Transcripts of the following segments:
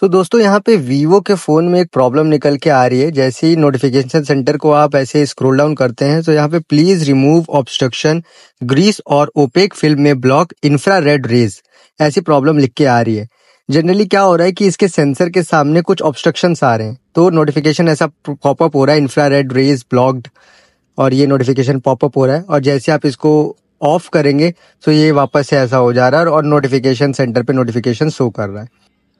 सो तो so, दोस्तों यहाँ पे वीवो के फोन में एक प्रॉब्लम निकल के आ रही है जैसे ही नोटिफिकेशन सेंटर को आप ऐसे स्क्रॉल डाउन करते हैं तो यहाँ पे प्लीज रिमूव ऑब्स्ट्रक्शन ग्रीस और ओपेक फिल्म में ब्लॉक इंफ्रा रेड रेज ऐसी प्रॉब्लम लिख के आ रही है जनरली क्या हो रहा है कि इसके सेंसर के सामने कुछ ऑब्स्ट्रक्शन आ रहे हैं तो नोटिफिकेशन ऐसा पॉपअप हो रहा है इंफ्रा रेड रेज ब्लॉक्ड और ये नोटिफिकेशन पॉपअप हो रहा है और जैसे आप इसको ऑफ करेंगे तो ये वापस से ऐसा हो जा रहा है और नोटिफिकेशन सेंटर पे नोटिफिकेशन शो कर रहा है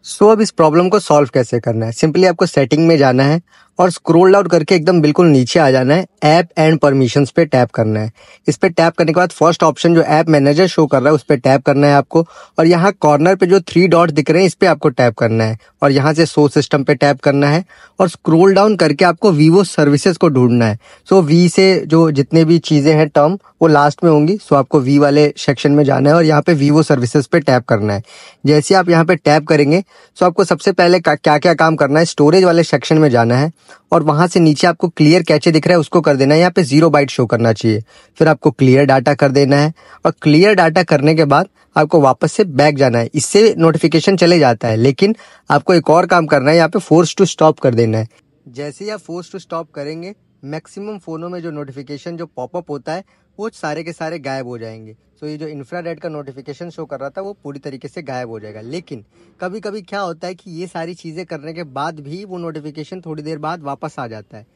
सो so, अब इस प्रॉब्लम को सॉल्व कैसे करना है सिंपली आपको सेटिंग में जाना है और स्क्रोल डाउन करके एकदम बिल्कुल नीचे आ जाना है ऐप एंड परमिशन पे टैप करना है इस पर टैप करने के बाद फर्स्ट ऑप्शन जो ऐप मैनेजर शो कर रहा है उस पर टैप करना है आपको और यहाँ कॉर्नर पे जो थ्री डॉट दिख रहे हैं इस पर आपको टैप करना है और यहाँ से सो सिस्टम पे टैप करना है और स्क्रोल डाउन करके आपको वीवो सर्विसेज को ढूंढना है सो वी से जो जितने भी चीज़ें हैं टर्म वो लास्ट में होंगी सो आपको वी वाले सेक्शन में जाना है और यहाँ पे वीवो सर्विसेज पे टैप करना है जैसे आप यहाँ पे टैप करेंगे सो आपको सबसे पहले क्या क्या काम करना है स्टोरेज वाले सेक्शन में जाना है और वहां से नीचे आपको क्लियर कैचे दिख रहा है उसको कर देना है यहाँ पे जीरो बाइट शो करना चाहिए फिर आपको क्लियर डाटा कर देना है और क्लियर डाटा करने के बाद आपको वापस से बैक जाना है इससे नोटिफिकेशन चले जाता है लेकिन आपको एक और काम करना है यहाँ पे फोर्स टू स्टॉप कर देना है जैसे ही आप फोर्स टू स्टॉप करेंगे मैक्सिमम फ़ोनों में जो नोटिफिकेशन जो पॉपअप होता है वो सारे के सारे गायब हो जाएंगे सो तो ये जो इंफ्रारेड का नोटिफिकेशन शो कर रहा था वो पूरी तरीके से गायब हो जाएगा लेकिन कभी कभी क्या होता है कि ये सारी चीज़ें करने के बाद भी वो नोटिफिकेशन थोड़ी देर बाद वापस आ जाता है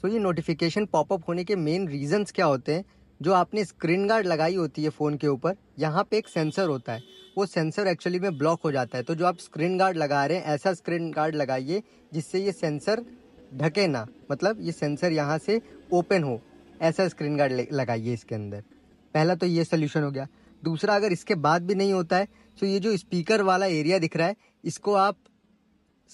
सो ये नोटिफिकेशन पॉपअप होने के मेन रीजंस क्या होते हैं जो आपने स्क्रीन गार्ड लगाई होती है फ़ोन के ऊपर यहाँ पे एक सेंसर होता है वो सेंसर एक्चुअली में ब्लॉक हो जाता है तो जो आप स्क्रीन गार्ड लगा रहे हैं ऐसा स्क्रीन गार्ड लगाइए जिससे ये सेंसर ढके ना मतलब ये सेंसर यहाँ से ओपन हो ऐसा स्क्रीन गार्ड लगाइए इसके अंदर पहला तो ये सोल्यूशन हो गया दूसरा अगर इसके बाद भी नहीं होता है तो ये जो स्पीकर वाला एरिया दिख रहा है इसको आप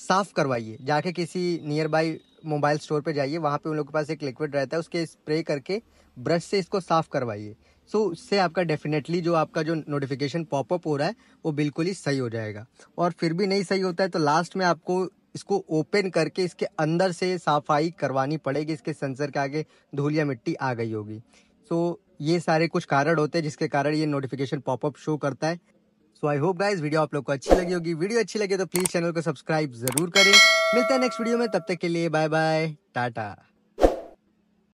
साफ़ करवाइए जाके किसी नियर बाई मोबाइल स्टोर पे जाइए वहाँ पे उन लोगों के पास एक लिक्विड रहता है उसके स्प्रे करके ब्रश से इसको साफ़ करवाइए सो so, उससे आपका डेफिनेटली जो आपका जो नोटिफिकेशन पॉपअप हो रहा है वो बिल्कुल ही सही हो जाएगा और फिर भी नहीं सही होता है तो लास्ट में आपको इसको ओपन करके इसके अंदर से सफाई करवानी पड़ेगी इसके सेंसर के आगे धूल या मिट्टी आ गई होगी सो तो ये सारे कुछ कारण होते हैं जिसके कारण ये नोटिफिकेशन पॉपअप शो करता है so I hope guys video आप लोग को अच्छी लगी होगी वीडियो अच्छी लगे तो प्लीज चैनल को सब्सक्राइब जरूर करें मिलते हैं नेक्स्ट वीडियो में तब तक के लिए बाय बाय टाटा